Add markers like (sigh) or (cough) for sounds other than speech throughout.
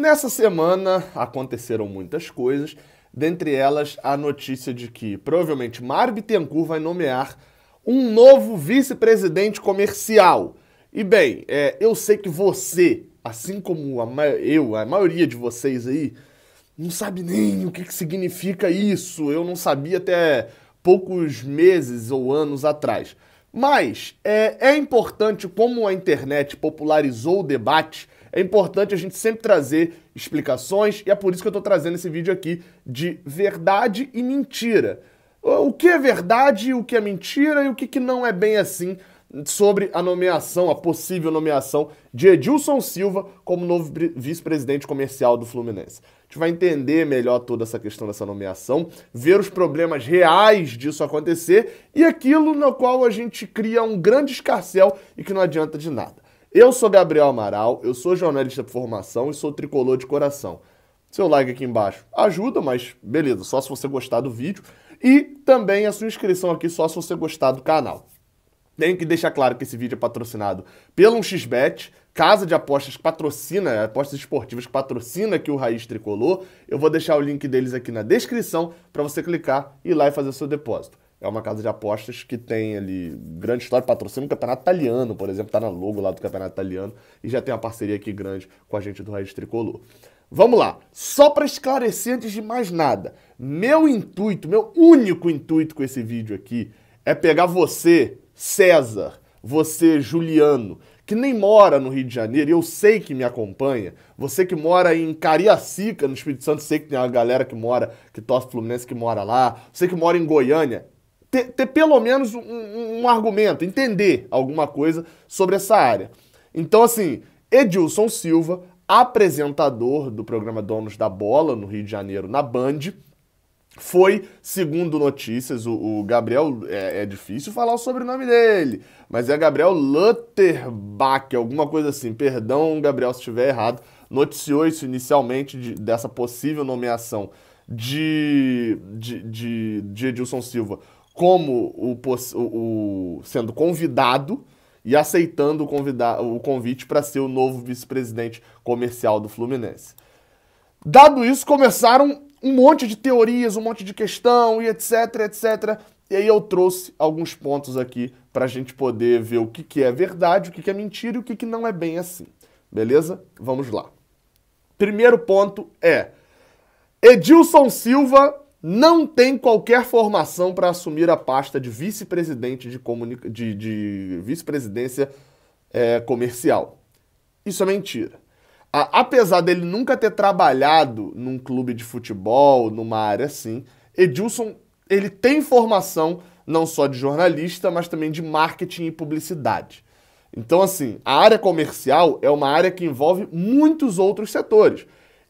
Nessa semana aconteceram muitas coisas, dentre elas a notícia de que provavelmente Mário Bittencourt vai nomear um novo vice-presidente comercial. E bem, é, eu sei que você, assim como a eu, a maioria de vocês aí, não sabe nem o que, que significa isso. Eu não sabia até poucos meses ou anos atrás. Mas é, é importante como a internet popularizou o debate é importante a gente sempre trazer explicações e é por isso que eu estou trazendo esse vídeo aqui de verdade e mentira. O que é verdade, o que é mentira e o que, que não é bem assim sobre a nomeação, a possível nomeação de Edilson Silva como novo vice-presidente comercial do Fluminense. A gente vai entender melhor toda essa questão dessa nomeação, ver os problemas reais disso acontecer e aquilo no qual a gente cria um grande escarcel e que não adianta de nada. Eu sou Gabriel Amaral, eu sou jornalista de formação e sou tricolor de coração. Seu like aqui embaixo ajuda, mas beleza, só se você gostar do vídeo. E também a sua inscrição aqui, só se você gostar do canal. Tenho que deixar claro que esse vídeo é patrocinado pelo 1xBet, casa de apostas que patrocina, apostas esportivas que patrocina aqui o Raiz Tricolor. Eu vou deixar o link deles aqui na descrição para você clicar e ir lá e fazer seu depósito é uma casa de apostas que tem ali grande história, patrocina o campeonato italiano, por exemplo, está na logo lá do campeonato italiano e já tem uma parceria aqui grande com a gente do Raiz Tricolor. Vamos lá, só para esclarecer antes de mais nada, meu intuito, meu único intuito com esse vídeo aqui é pegar você, César, você, Juliano, que nem mora no Rio de Janeiro, e eu sei que me acompanha, você que mora em Cariacica, no Espírito Santo, sei que tem uma galera que mora, que torce Fluminense, que mora lá, você que mora em Goiânia, ter, ter pelo menos um, um argumento, entender alguma coisa sobre essa área. Então, assim, Edilson Silva, apresentador do programa Donos da Bola no Rio de Janeiro, na Band, foi, segundo notícias, o, o Gabriel, é, é, difícil falar o sobrenome dele, mas é Gabriel Lutterbach, alguma coisa assim. Perdão, Gabriel, se estiver errado. Noticiou isso inicialmente de, dessa possível nomeação de, de, de, de Edilson Silva como o, o sendo convidado e aceitando o, convida, o convite para ser o novo vice-presidente comercial do Fluminense. Dado isso, começaram um monte de teorias, um monte de questão e etc, etc. E aí eu trouxe alguns pontos aqui para a gente poder ver o que, que é verdade, o que, que é mentira e o que, que não é bem assim. Beleza? Vamos lá. Primeiro ponto é: Edilson Silva não tem qualquer formação para assumir a pasta de vice-presidente de, comunica... de, de vice-presidência é, comercial. Isso é mentira. A, apesar dele nunca ter trabalhado num clube de futebol, numa área assim, Edilson ele tem formação não só de jornalista, mas também de marketing e publicidade. Então, assim, a área comercial é uma área que envolve muitos outros setores.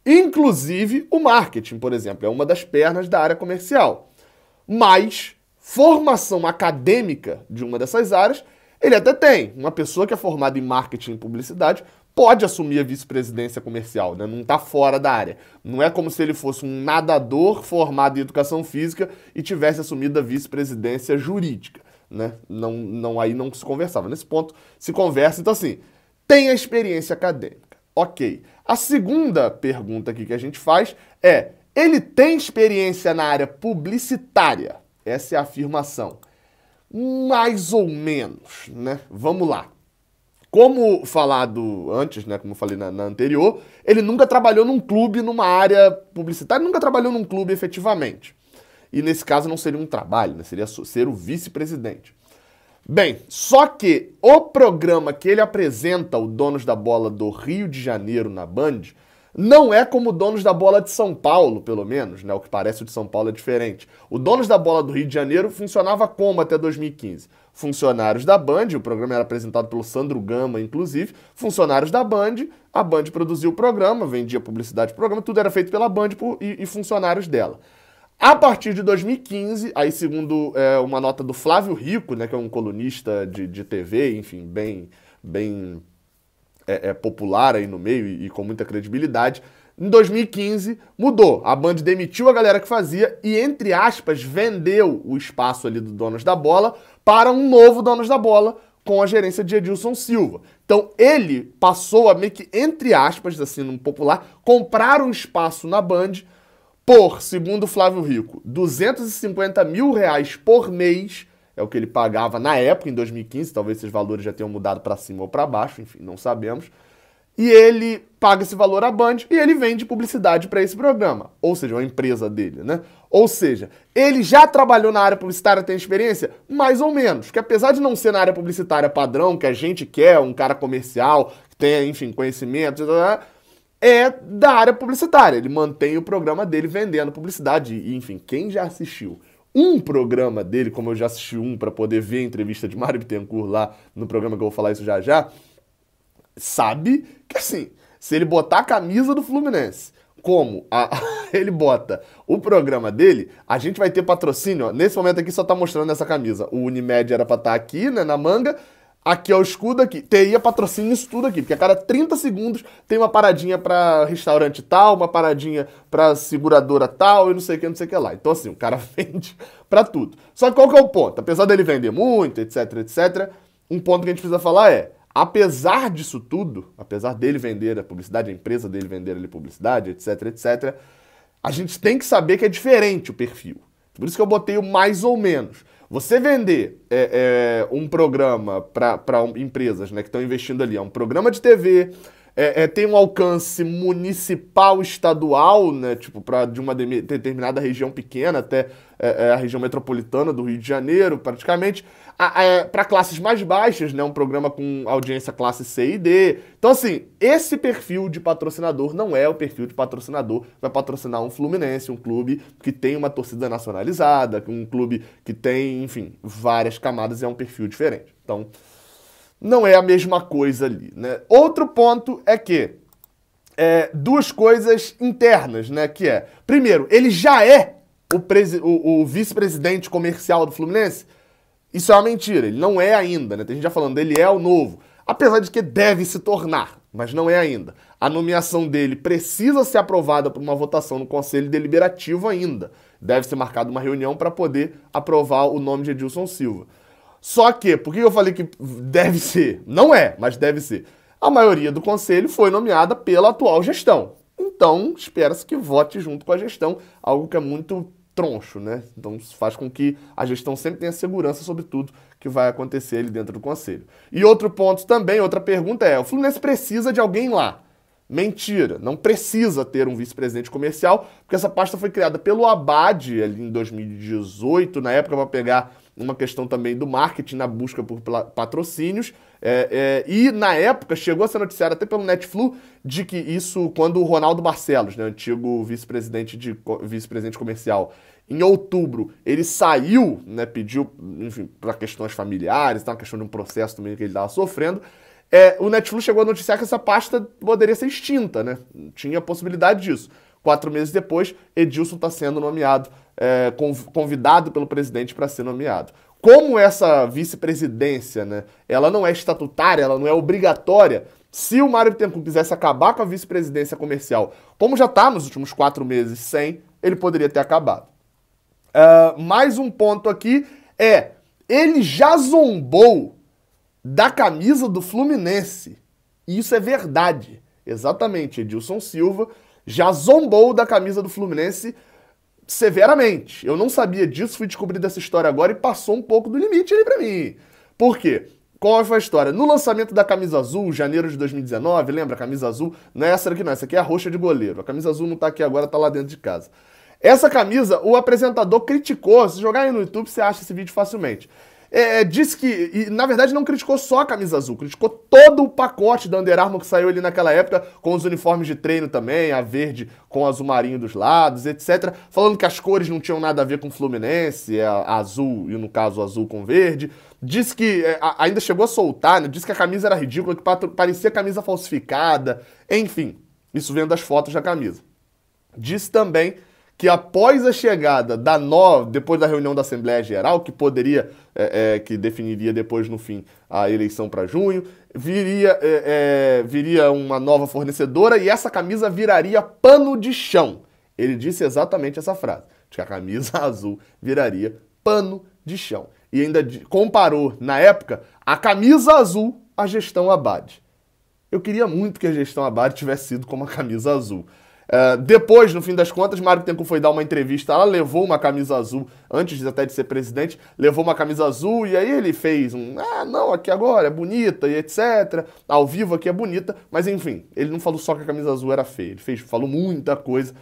Inclusive, o marketing, por exemplo, é uma das pernas da área comercial. Mas formação acadêmica de uma dessas áreas, ele até tem. Uma pessoa que é formada em marketing e publicidade pode assumir a vice-presidência comercial, né? não está fora da área. Não é como se ele fosse um nadador formado em educação física e tivesse assumido a vice-presidência jurídica. Né? Não, não, aí não se conversava. Nesse ponto se conversa, então assim, tem a experiência acadêmica. Ok. A segunda pergunta aqui que a gente faz é: ele tem experiência na área publicitária? Essa é a afirmação. Mais ou menos, né? Vamos lá. Como falado antes, né, como eu falei na, na, anterior, ele nunca trabalhou num clube, numa área publicitária, nunca trabalhou num clube efetivamente. E nesse caso não seria um trabalho, né? seria ser o vice-presidente. Bem, só que o programa que ele apresenta, o Donos da Bola do Rio de Janeiro na Band, não é como o Donos da Bola de São Paulo, pelo menos, né? O que parece o de São Paulo é diferente. O Donos da Bola do Rio de Janeiro funcionava como até 2015? Funcionários da Band, o programa era apresentado pelo Sandro Gama, inclusive, funcionários da Band, a Band produzia o programa, vendia publicidade do programa, tudo era feito pela Band e, e funcionários dela. A partir de 2015, aí segundo é, uma nota do Flávio Rico, né, que é um colunista de, de TV, enfim, bem, bem é, é popular aí no meio e, e com muita credibilidade, em 2015 mudou. A Band demitiu a galera que fazia e, entre aspas, vendeu o espaço ali do Donos da Bola para um novo Donos da Bola, com a gerência de Edilson Silva. Então ele passou a meio que, entre aspas, assim, no popular, comprar um espaço na Band por, segundo Flávio Rico, 250 mil reais por mês, é o que ele pagava na época, em 2015, talvez esses valores já tenham mudado para cima ou para baixo, enfim, não sabemos. E ele paga esse valor à Band e ele vende publicidade para esse programa, ou seja, uma empresa dele, né? Ou seja, ele já trabalhou na área publicitária, tem experiência? Mais ou menos, que apesar de não ser na área publicitária padrão, que a gente quer, um cara comercial, que tenha, enfim, conhecimento, etc, etc, é da área publicitária. Ele mantém o programa dele vendendo publicidade. E, enfim, quem já assistiu um programa dele, como eu já assisti um para poder ver a entrevista de Mário Bittencourt lá no programa que eu vou falar isso já já, sabe que assim, se ele botar a camisa do Fluminense, como a, (laughs) ele bota o programa dele, a gente vai ter patrocínio. Ó, nesse momento aqui só tá mostrando essa camisa. O Unimed era para estar tá aqui, né, na manga. Aqui é o escudo aqui. Teria patrocínio isso tudo aqui, porque a cada 30 segundos tem uma paradinha para restaurante tal, uma paradinha para seguradora tal e não sei o que, não sei o que lá. Então assim, o cara (laughs) vende para tudo. Só que qual que é o ponto? Apesar dele vender muito, etc, etc, um ponto que a gente precisa falar é, apesar disso tudo, apesar dele vender a publicidade, a empresa dele vender ali publicidade, etc, etc, a gente tem que saber que é diferente o perfil. Por isso que eu botei o mais ou menos. Você vender é, é, um programa para empresas né, que estão investindo ali, é um programa de TV, é, é, tem um alcance municipal, estadual, né? Tipo, para de uma determinada região pequena até é, é, a região metropolitana do Rio de Janeiro, praticamente. É, para classes mais baixas, né? Um programa com audiência classe C e D. Então, assim, esse perfil de patrocinador não é o perfil de patrocinador. Vai patrocinar um Fluminense, um clube que tem uma torcida nacionalizada, um clube que tem, enfim, várias camadas e é um perfil diferente. Então não é a mesma coisa ali, né? Outro ponto é que é, duas coisas internas, né? Que é, primeiro, ele já é o, o, o vice-presidente comercial do Fluminense. Isso é uma mentira, ele não é ainda, né? Tem gente já falando, ele é o novo. Apesar de que deve se tornar, mas não é ainda. A nomeação dele precisa ser aprovada por uma votação no Conselho Deliberativo ainda. Deve ser marcada uma reunião para poder aprovar o nome de Edilson Silva. Só que, por que eu falei que deve ser? Não é, mas deve ser. A maioria do conselho foi nomeada pela atual gestão. Então, espera-se que vote junto com a gestão, algo que é muito troncho, né? Então, isso faz com que a gestão sempre tenha segurança sobre tudo que vai acontecer ali dentro do conselho. E outro ponto também, outra pergunta é: o Fluminense precisa de alguém lá? Mentira, não precisa ter um vice-presidente comercial, porque essa pasta foi criada pelo Abade ali em 2018, na época para pegar uma questão também do marketing na busca por patrocínios. É, é, e na época chegou a ser noticiado até pelo Netflu de que isso, quando o Ronaldo Barcelos, né, antigo vice-presidente de vice-presidente comercial, em outubro ele saiu, né, pediu, enfim, para questões familiares, tá, uma questão de um processo também que ele estava sofrendo. É, o Netflix chegou a noticiar que essa pasta poderia ser extinta, né? Tinha possibilidade disso. Quatro meses depois, Edilson está sendo nomeado, é, convidado pelo presidente para ser nomeado. Como essa vice-presidência, né, ela não é estatutária, ela não é obrigatória, se o Mário Bittencourt quisesse acabar com a vice-presidência comercial, como já está nos últimos quatro meses sem, ele poderia ter acabado. Uh, mais um ponto aqui é: ele já zombou da camisa do Fluminense. E isso é verdade. Exatamente, Edilson Silva já zombou da camisa do Fluminense severamente. Eu não sabia disso, fui descobrir dessa história agora e passou um pouco do limite ali para mim. Por quê? Qual foi a história? No lançamento da camisa azul, janeiro de 2019, lembra? A camisa azul, não é essa aqui não, essa aqui é a roxa de goleiro. A camisa azul não tá aqui agora, tá lá dentro de casa. Essa camisa, o apresentador criticou. Se jogar aí no YouTube, você acha esse vídeo facilmente é, é disse que, e, na verdade, não criticou só a camisa azul, criticou todo o pacote da Under Armour que saiu ali naquela época, com os uniformes de treino também, a verde com azul marinho dos lados, etc. Falando que as cores não tinham nada a ver com o Fluminense, é a, azul, e no caso, azul com verde. Disse que, é, a, ainda chegou a soltar, né? disse que a camisa era ridícula, que parecia camisa falsificada, enfim, isso vendo as fotos da camisa. Disse também que após a chegada da nova, depois da reunião da Assembleia Geral, que poderia, é, é, que definiria depois no fim a eleição para junho, viria, é, é, viria uma nova fornecedora e essa camisa viraria pano de chão. Ele disse exatamente essa frase, de que a camisa (laughs) azul viraria pano de chão. E ainda comparou, na época, a camisa azul à gestão Abad. Eu queria muito que a gestão Abad tivesse sido como a camisa azul. Ah, depois, no fim das contas, Mário Tempo foi dar uma entrevista. Ela levou uma camisa azul, antes até de ser presidente, levou uma camisa azul e aí ele fez um. Ah, não, aqui agora é bonita e etc. Ao vivo aqui é bonita, mas enfim, ele não falou só que a camisa azul era feia. Ele fez, falou muita coisa.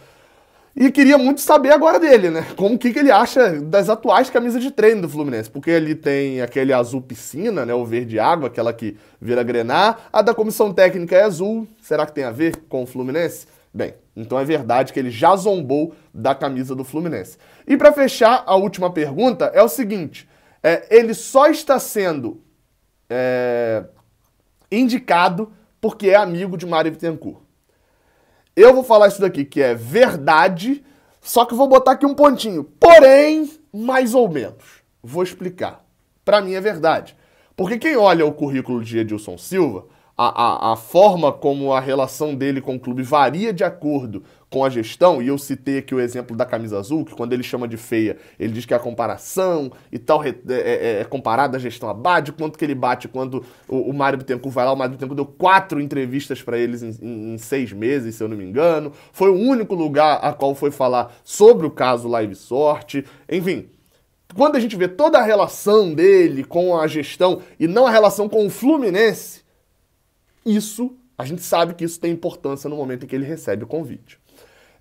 E queria muito saber agora dele, né? Como que, que ele acha das atuais camisas de treino do Fluminense? Porque ali tem aquele azul piscina, né? O verde água, aquela que vira grenar. A da comissão técnica é azul. Será que tem a ver com o Fluminense? Bem, então é verdade que ele já zombou da camisa do Fluminense. E para fechar, a última pergunta é o seguinte: é, ele só está sendo é, indicado porque é amigo de Mário Bittencourt. Eu vou falar isso daqui, que é verdade, só que vou botar aqui um pontinho. Porém, mais ou menos. Vou explicar. Para mim é verdade. Porque quem olha o currículo de Edilson Silva a, a, a forma como a relação dele com o clube varia de acordo com a gestão, e eu citei aqui o exemplo da camisa azul, que quando ele chama de feia, ele diz que é a comparação e tal é, é, é comparada à gestão abade, quanto que ele bate quando o, o Mário Bittencourt vai lá, o Mário Bittencourt deu quatro entrevistas para eles em, em, em, seis meses, se eu não me engano, foi o único lugar a qual foi falar sobre o caso Live Sorte, enfim... Quando a gente vê toda a relação dele com a gestão e não a relação com o Fluminense, isso, a gente sabe que isso tem importância no momento em que ele recebe o convite.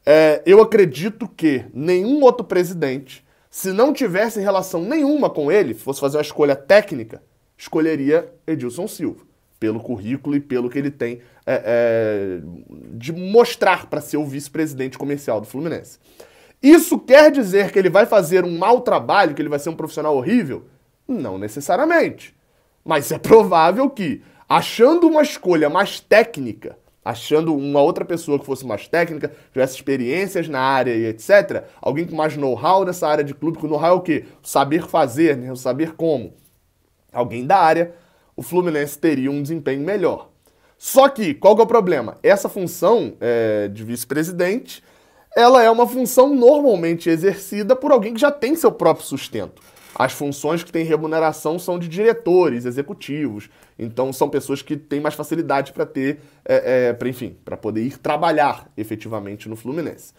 É, eu acredito que nenhum outro presidente, se não tivesse relação nenhuma com ele, fosse fazer uma escolha técnica, escolheria Edilson Silva, pelo currículo e pelo que ele tem é, é, de mostrar para ser o vice-presidente comercial do Fluminense. Isso quer dizer que ele vai fazer um mau trabalho, que ele vai ser um profissional horrível? Não necessariamente. Mas é provável que Achando uma escolha mais técnica, achando uma outra pessoa que fosse mais técnica, tivesse experiências na área e etc. Alguém com mais know-how nessa área de clube, que know-how é o quê? saber fazer, né? saber como. Alguém da área, o Fluminense teria um desempenho melhor. Só que, qual que é o problema? Essa função é, de vice-presidente, ela é uma função normalmente exercida por alguém que já tem seu próprio sustento. As funções que têm remuneração são de diretores, executivos. Então são pessoas que têm mais facilidade para ter, é, é, pra, enfim, para poder ir trabalhar efetivamente no Fluminense.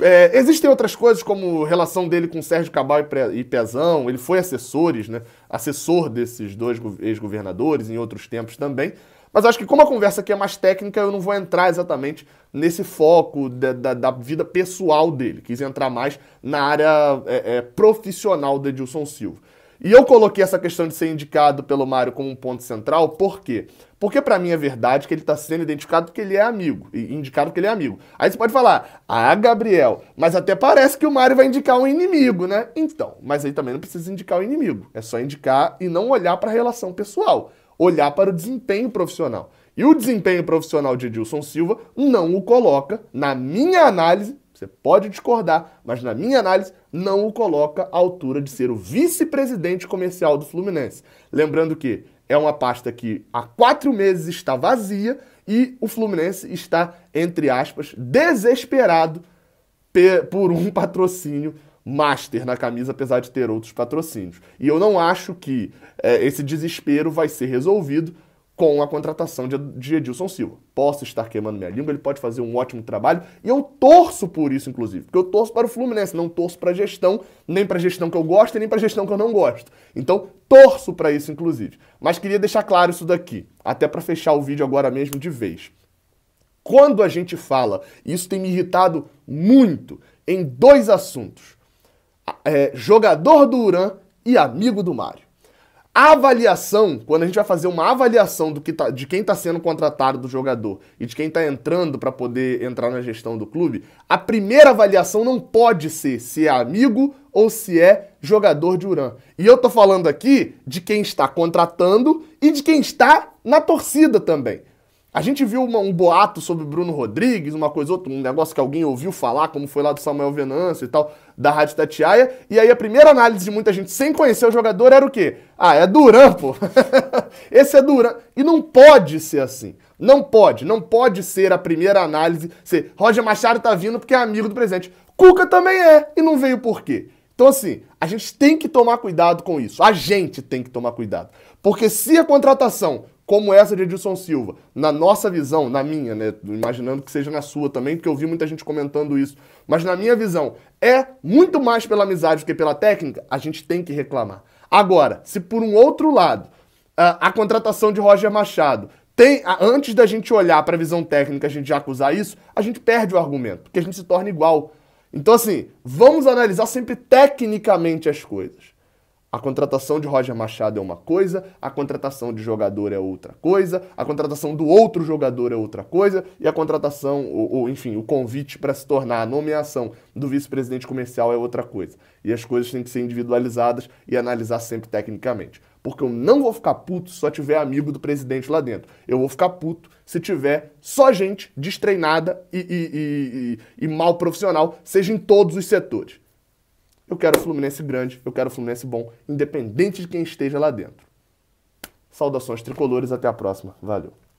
É, existem outras coisas, como relação dele com Sérgio Cabal e Pezão. Ele foi assessores, né? assessor desses dois ex-governadores em outros tempos também. Mas acho que como a conversa aqui é mais técnica, eu não vou entrar exatamente nesse foco da, da, da vida pessoal dele. Quis entrar mais na área é, é, profissional do Edilson Silva. E eu coloquei essa questão de ser indicado pelo Mário como um ponto central, por quê? Porque para mim é verdade que ele está sendo identificado porque ele é amigo, e indicado que ele é amigo. Aí você pode falar, ah, Gabriel, mas até parece que o Mário vai indicar um inimigo, né? Então, mas aí também não precisa indicar o inimigo, é só indicar e não olhar para a relação pessoal olhar para o desempenho profissional. E o desempenho profissional de Edilson Silva não o coloca, na minha análise, você pode discordar, mas na minha análise, não o coloca à altura de ser o vice-presidente comercial do Fluminense. Lembrando que é uma pasta que há quatro meses está vazia e o Fluminense está, entre aspas, desesperado por um patrocínio master na camisa, apesar de ter outros patrocínios. E eu não acho que é, esse desespero vai ser resolvido com a contratação de, de Edilson Silva. Posso estar queimando minha língua, ele pode fazer um ótimo trabalho, e eu torço por isso, inclusive, porque eu torço para o Fluminense, não torço para a gestão, nem para a gestão que eu gosto, nem para a gestão que eu não gosto. Então, torço para isso, inclusive. Mas queria deixar claro isso daqui, até para fechar o vídeo agora mesmo de vez. Quando a gente fala, e isso tem me irritado muito, em dois assuntos é, jogador do Uran e amigo do Mário. A avaliação, quando a gente vai fazer uma avaliação do que tá, de quem está sendo contratado do jogador e de quem está entrando para poder entrar na gestão do clube, a primeira avaliação não pode ser se é amigo ou se é jogador de Uran. E eu tô falando aqui de quem está contratando e de quem está na torcida também. A gente viu uma, um boato sobre Bruno Rodrigues, uma coisa outra, um negócio que alguém ouviu falar, como foi lá do Samuel Venâncio e tal, da Rádio Tatiaia. E aí a primeira análise de muita gente sem conhecer o jogador era o quê? Ah, é Duran, pô. (laughs) Esse é Duran. E não pode ser assim. Não pode. Não pode ser a primeira análise ser Roger Machado tá vindo porque é amigo do presidente. Cuca também é e não veio por quê? Então, assim, a gente tem que tomar cuidado com isso. A gente tem que tomar cuidado. Porque se a contratação como essa de Edilson Silva. Na nossa visão, na minha, né? Imaginando que seja na sua também, porque eu vi muita gente comentando isso. Mas na minha visão, é muito mais pela amizade do que pela técnica, a gente tem que reclamar. Agora, se por um outro lado, a, ah, a contratação de Roger Machado tem, antes da gente olhar para a visão técnica, a gente já acusar isso, a gente perde o argumento, porque a gente se torna igual. Então, assim, vamos analisar sempre tecnicamente as coisas. A contratação de Roger Machado é uma coisa, a contratação de jogador é outra coisa, a contratação do outro jogador é outra coisa, e a contratação, ou, ou enfim, o convite para se tornar a nomeação do vice-presidente comercial é outra coisa. E as coisas têm que ser individualizadas e analisar sempre tecnicamente. Porque eu não vou ficar puto se só tiver amigo do presidente lá dentro. Eu vou ficar puto se tiver só gente destreinada e, e, e, e mal profissional, seja em todos os setores. Eu quero o Fluminense grande, eu quero o Fluminense bom, independente de quem esteja lá dentro. Saudações tricolores, até a próxima. Valeu.